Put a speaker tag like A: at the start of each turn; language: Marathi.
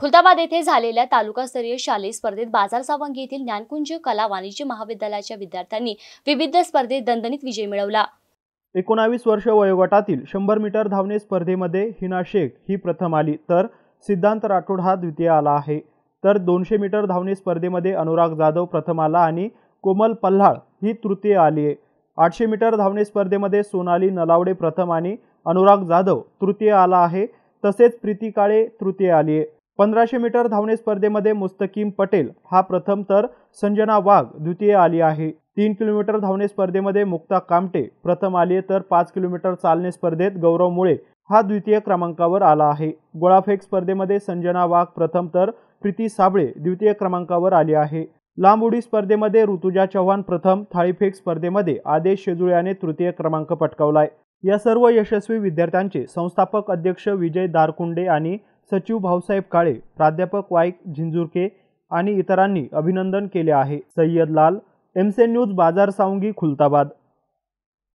A: खुलताबाद येथे झालेल्या तालुकास्तरीय शालेय स्पर्धेत बाजार सावंगी येथील ज्ञानकुंज कला वाणिज्य महाविद्यालयाच्या विद्यार्थ्यांनी विविध स्पर्धेत दणदणीत विजय मिळवला
B: एकोणावीस वर्ष वयोगटातील शंभर मीटर धावणे स्पर्धेमध्ये हिना शेख ही प्रथम आली तर सिद्धांत राठोड हा द्वितीय आला आहे तर दोनशे मीटर धावणे स्पर्धेमध्ये अनुराग जाधव प्रथम आला आणि कोमल पल्हाळ ही तृतीय आली आहे आठशे मीटर धावणे स्पर्धेमध्ये सोनाली नलावडे प्रथम आणि अनुराग जाधव तृतीय आला आहे तसेच प्रीती काळे तृतीय आली आहे पंधराशे मीटर धावणे स्पर्धेमध्ये मुस्तकीम पटेल हा प्रथम तर संजना वाघ द्वितीय आली आहे तीन किलोमीटर धावणे स्पर्धेमध्ये मुक्ता कामटे प्रथम आली तर पाच किलोमीटर चालणे स्पर्धेत गौरव मुळे हा द्वितीय क्रमांकावर आला आहे गोळाफेक स्पर्धेमध्ये संजना वाघ प्रथम तर प्रीती साबळे द्वितीय क्रमांकावर आली आहे लांब उडी स्पर्धेमध्ये ऋतुजा चव्हाण प्रथम थाळीफेक स्पर्धेमध्ये आदेश शेजुळ्याने तृतीय क्रमांक पटकावलाय या सर्व यशस्वी विद्यार्थ्यांचे संस्थापक अध्यक्ष विजय दारकुंडे आणि सचिव भाऊसाहेब काळे प्राध्यापक वाईक झिंजुरके आणि इतरांनी अभिनंदन केले आहे सय्यद लाल एमसेन न्यूज बाजार सावंगी खुलताबाद